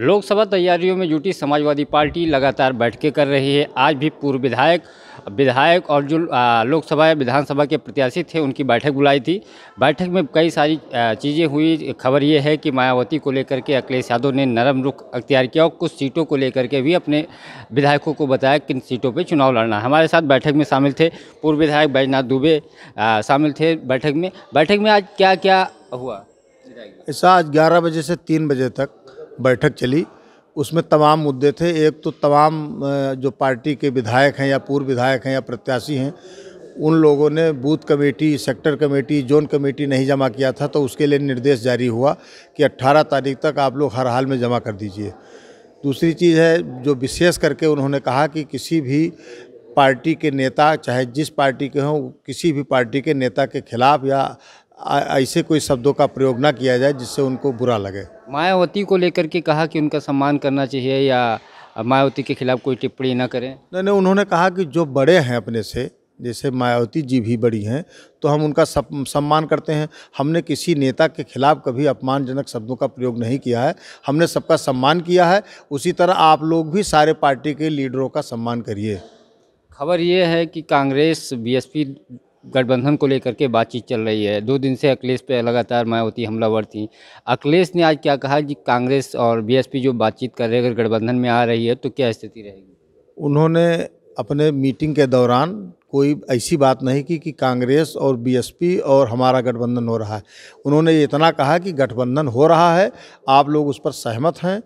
लोकसभा तैयारियों में जुटी समाजवादी पार्टी लगातार बैठकें कर रही है आज भी पूर्व विधायक विधायक और जो लोकसभा या विधानसभा के प्रत्याशी थे उनकी बैठक बुलाई थी बैठक में कई सारी चीज़ें हुई खबर ये है कि मायावती को लेकर के अखिलेश यादव ने नरम रुख अख्तियार किया और कुछ सीटों को लेकर के भी अपने विधायकों को बताया किन सीटों पर चुनाव लड़ना हमारे साथ बैठक में शामिल थे पूर्व विधायक बैजनाथ दुबे शामिल थे बैठक में बैठक में आज क्या क्या हुआ ऐसा आज ग्यारह बजे से तीन बजे तक बैठक चली उसमें तमाम मुद्दे थे एक तो तमाम जो पार्टी के विधायक हैं या पूर्व विधायक हैं या प्रत्याशी हैं उन लोगों ने booth committee sector committee zone committee नहीं जमा किया था तो उसके लिए निर्देश जारी हुआ कि 18 तारीख तक आप लोग हर हाल में जमा कर दीजिए दूसरी चीज़ है जो विशेष करके उन्होंने कहा कि किसी भी पार्टी के नेता चाहे जिस पार्टी के हों किसी भी पार्टी के नेता के खिलाफ या ऐसे कोई शब्दों का प्रयोग ना किया जाए जिससे उनको बुरा लगे मायावती को लेकर के कहा कि उनका सम्मान करना चाहिए या मायावती के खिलाफ कोई टिप्पणी ना करें नहीं नहीं उन्होंने कहा कि जो बड़े हैं अपने से जैसे मायावती जी भी बड़ी हैं तो हम उनका सम्मान करते हैं हमने किसी नेता के खिलाफ कभी अपमानजनक शब्दों का प्रयोग नहीं किया है हमने सबका सम्मान किया है उसी तरह आप लोग भी सारे पार्टी के लीडरों का सम्मान करिए खबर ये है कि कांग्रेस बीएसपी गठबंधन को लेकर के बातचीत चल रही है दो दिन से अखिलेश पे लगातार मायावती हमलावर थी अखिलेश ने आज क्या कहा कि कांग्रेस और बीएसपी जो बातचीत कर रहे अगर गठबंधन में आ रही है तो क्या स्थिति रहेगी उन्होंने अपने मीटिंग के दौरान कोई ऐसी बात नहीं की कि कांग्रेस और बीएसपी और हमारा गठबंधन हो रहा है उन्होंने इतना कहा कि गठबंधन हो रहा है आप लोग उस पर सहमत हैं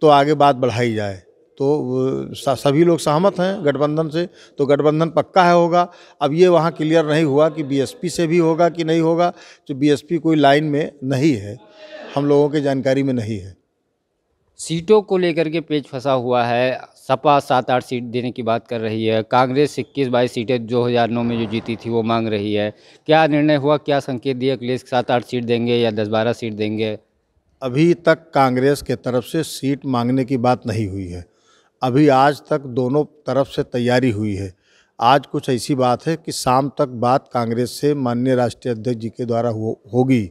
तो आगे बात बढ़ाई जाए तो सभी लोग सहमत हैं गठबंधन से तो गठबंधन पक्का है होगा अब ये वहाँ क्लियर नहीं हुआ कि बीएसपी से भी होगा कि नहीं होगा तो बीएसपी कोई लाइन में नहीं है हम लोगों की जानकारी में नहीं है सीटों को लेकर के पेच फंसा हुआ है सपा सात आठ सीट देने की बात कर रही है कांग्रेस इक्कीस बाईस सीटें दो हज़ार नौ में जो जीती थी वो मांग रही है क्या निर्णय हुआ क्या संकेत दिया अखिलेश सात आठ सीट देंगे या दस बारह सीट देंगे अभी तक कांग्रेस के तरफ से सीट मांगने की बात नहीं हुई है अभी आज तक दोनों तरफ से तैयारी हुई है आज कुछ ऐसी बात है कि शाम तक बात कांग्रेस से माननीय राष्ट्रीय अध्यक्ष जी के द्वारा हो होगी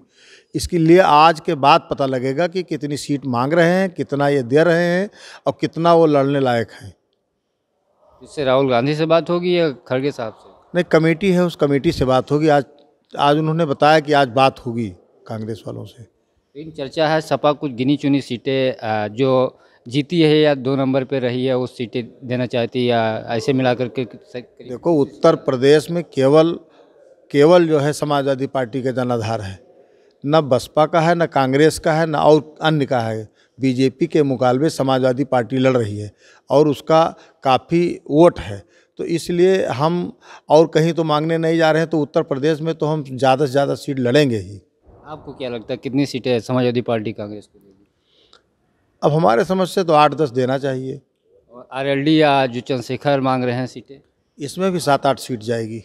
इसके लिए आज के बाद पता लगेगा कि कितनी सीट मांग रहे हैं कितना ये दे रहे हैं और कितना वो लड़ने लायक हैं इससे राहुल गांधी से बात होगी या खड़गे साहब से नहीं कमेटी है उस कमेटी से बात होगी आज आज उन्होंने बताया कि आज बात होगी कांग्रेस वालों से इन चर्चा है सपा कुछ गिनी चुनी सीटें जो जीती है या दो नंबर पे रही है वो सीटें देना चाहती है या ऐसे मिला करके देखो उत्तर प्रदेश में केवल केवल जो है समाजवादी पार्टी के जनाधार है न बसपा का है न कांग्रेस का है न और अन्य का है बीजेपी के मुकाबले समाजवादी पार्टी लड़ रही है और उसका काफ़ी वोट है तो इसलिए हम और कहीं तो मांगने नहीं जा रहे हैं तो उत्तर प्रदेश में तो हम ज़्यादा से ज़्यादा सीट लड़ेंगे ही आपको क्या लगता है कितनी सीटें समाजवादी पार्टी कांग्रेस को अब हमारे समझ से तो आठ दस देना चाहिए और डी या जो चंद्रशेखर मांग रहे हैं सीटें इसमें भी सात आठ सीट जाएगी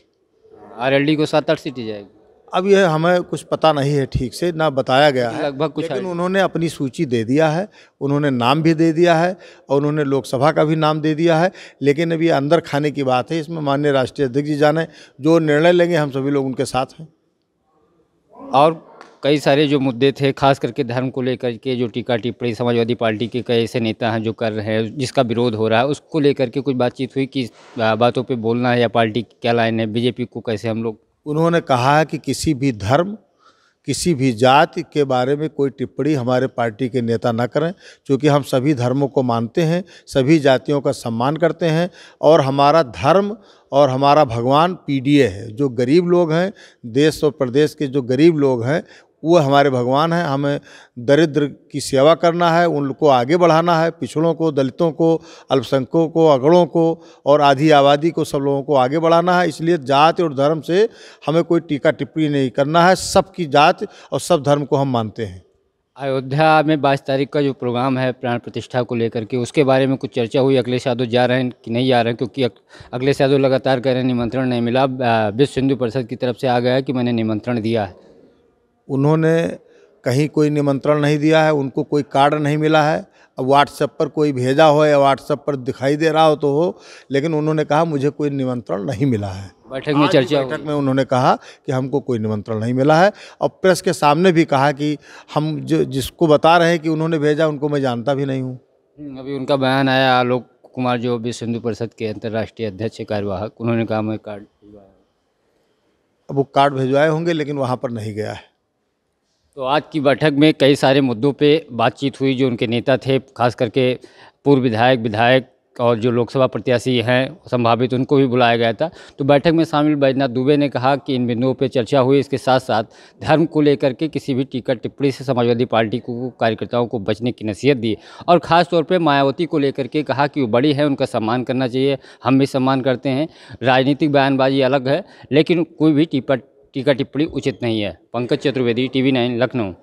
आर एल डी को सात आठ सीटें जाएगी अब यह हमें कुछ पता नहीं है ठीक से ना बताया गया है लगभग कुछ लेकिन उन्होंने अपनी सूची दे दिया है उन्होंने नाम भी दे दिया है और उन्होंने लोकसभा का भी नाम दे दिया है लेकिन अभी अंदर खाने की बात है इसमें माननीय राष्ट्रीय अध्यक्ष जी जाने जो निर्णय लेंगे हम सभी लोग उनके साथ हैं और कई सारे जो मुद्दे थे खास करके धर्म को लेकर के जो टीका टिप्पणी समाजवादी पार्टी के कई ऐसे नेता हैं जो कर रहे हैं जिसका विरोध हो रहा है उसको लेकर के कुछ बातचीत हुई कि बातों पे बोलना है या पार्टी की क्या लाइन है बीजेपी को कैसे हम लोग उन्होंने कहा है कि किसी भी धर्म किसी भी जाति के बारे में कोई टिप्पणी हमारे पार्टी के नेता ना करें क्योंकि हम सभी धर्मों को मानते हैं सभी जातियों का सम्मान करते हैं और हमारा धर्म और हमारा भगवान पीडीए है जो गरीब लोग हैं देश और प्रदेश के जो गरीब लोग हैं वो हमारे भगवान हैं हमें दरिद्र की सेवा करना है उनको आगे बढ़ाना है पिछड़ों को दलितों को अल्पसंख्यकों को अगड़ों को और आधी आबादी को सब लोगों को आगे बढ़ाना है इसलिए जाति और धर्म से हमें कोई टीका टिप्पणी नहीं करना है सबकी जात और सब धर्म को हम मानते हैं अयोध्या में बाईस तारीख का जो प्रोग्राम है प्राण प्रतिष्ठा को लेकर के उसके बारे में कुछ चर्चा हुई अगले यादव जा रहे हैं कि नहीं जा रहे हैं क्योंकि अगले यादव लगातार कह रहे हैं निमंत्रण नहीं मिला विश्व हिंदू परिषद की तरफ से आ गया है कि मैंने निमंत्रण दिया है उन्होंने कहीं कोई निमंत्रण नहीं दिया है उनको कोई कार्ड नहीं मिला है अब व्हाट्सएप पर कोई भेजा हो या व्हाट्सएप पर दिखाई दे रहा हो तो हो लेकिन उन्होंने कहा मुझे कोई निमंत्रण नहीं मिला है बैठक में चर्चा बैठक में उन्होंने कहा कि हमको कोई निमंत्रण नहीं मिला है और प्रेस के सामने भी कहा कि हम जो जिसको बता रहे हैं कि उन्होंने भेजा उनको मैं जानता भी नहीं हूँ हम्म, अभी उनका बयान आया आलोक कुमार जो अभी सिंधु परिषद के अंतर्राष्ट्रीय अध्यक्ष कार्यवाहक उन्होंने कहा मैं कार्ड भिजवाया अब वो कार्ड भिजवाए होंगे लेकिन वहाँ पर नहीं गया है तो आज की बैठक में कई सारे मुद्दों पे बातचीत हुई जो उनके नेता थे खास करके पूर्व विधायक विधायक और जो लोकसभा प्रत्याशी हैं संभावित उनको भी बुलाया गया था तो बैठक में शामिल बैजनाथ दुबे ने कहा कि इन बिंदुओं पर चर्चा हुई इसके साथ साथ धर्म को लेकर के किसी भी टिकट टिप्पणी से समाजवादी पार्टी को कार्यकर्ताओं को बचने की नसीहत दी और ख़ास तौर पर मायावती को लेकर के कहा कि वो बड़ी है उनका सम्मान करना चाहिए हम भी सम्मान करते हैं राजनीतिक बयानबाजी अलग है लेकिन कोई भी टिकट टीका टिप्पणी उचित नहीं है पंकज चतुर्वेदी टीवी नाइन लखनऊ